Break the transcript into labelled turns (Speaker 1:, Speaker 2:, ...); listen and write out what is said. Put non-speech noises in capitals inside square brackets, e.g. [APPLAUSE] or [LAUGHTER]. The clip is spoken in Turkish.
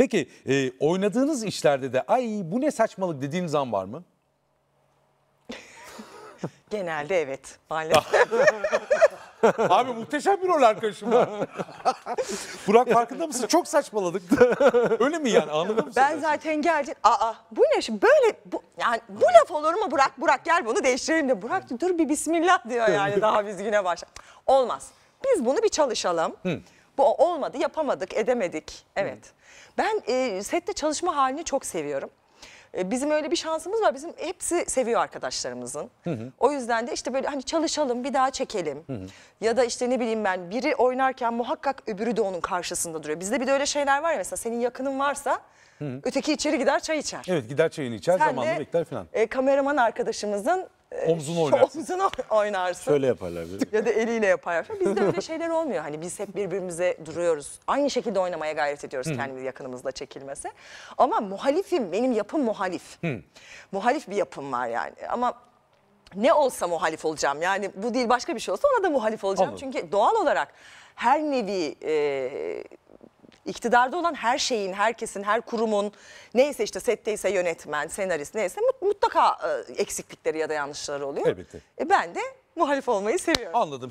Speaker 1: Peki e, oynadığınız işlerde de ay bu ne saçmalık dediğiniz an var mı? [LAUGHS] Genelde evet maalesef. [LAUGHS] Abi muhteşem bir rol arkadaşım var. [LAUGHS] Burak farkında mısın? Çok saçmaladık. Öyle mi yani anladın mı? Ben zaten geldim. Aa bu ne şimdi böyle bu, yani bu laf olur mu Burak? Burak gel bunu değiştirelim de. Burak dur bir bismillah diyor yani daha biz güne başla. Olmaz. Biz bunu bir çalışalım. Hı. Bu olmadı, yapamadık, edemedik. Evet. Hmm. Ben e, sette çalışma halini çok seviyorum. E, bizim öyle bir şansımız var. Bizim hepsi seviyor arkadaşlarımızın. Hı hı. O yüzden de işte böyle hani çalışalım bir daha çekelim. Hı hı. Ya da işte ne bileyim ben biri oynarken muhakkak öbürü de onun karşısında duruyor. Bizde bir de öyle şeyler var ya mesela senin yakının varsa hı. öteki içeri gider çay içer. Evet gider çayını içer Sen zamanını de, bekler falan. E, kameraman arkadaşımızın e, omzunu oynar. Omzunu [LAUGHS] oynarsın. Şöyle yaparlar. Bir. [LAUGHS] Ya da eliyle yaparlar. Bizde öyle şeyler olmuyor. Hani biz hep birbirimize duruyoruz. Aynı şekilde oynamaya gayret ediyoruz Hı. kendimizi yakınımızda çekilmesi. Ama muhalifim, benim yapım muhalif. Hı. Muhalif bir yapım var yani. Ama ne olsa muhalif olacağım. Yani bu değil başka bir şey olsa ona da muhalif olacağım. Anladım. Çünkü doğal olarak her nevi... E, iktidarda olan her şeyin, herkesin, her kurumun neyse işte setteyse yönetmen, senarist neyse mutlaka e, eksiklikleri ya da yanlışları oluyor. Elbette. E ben de muhalif olmayı seviyorum. Anladım.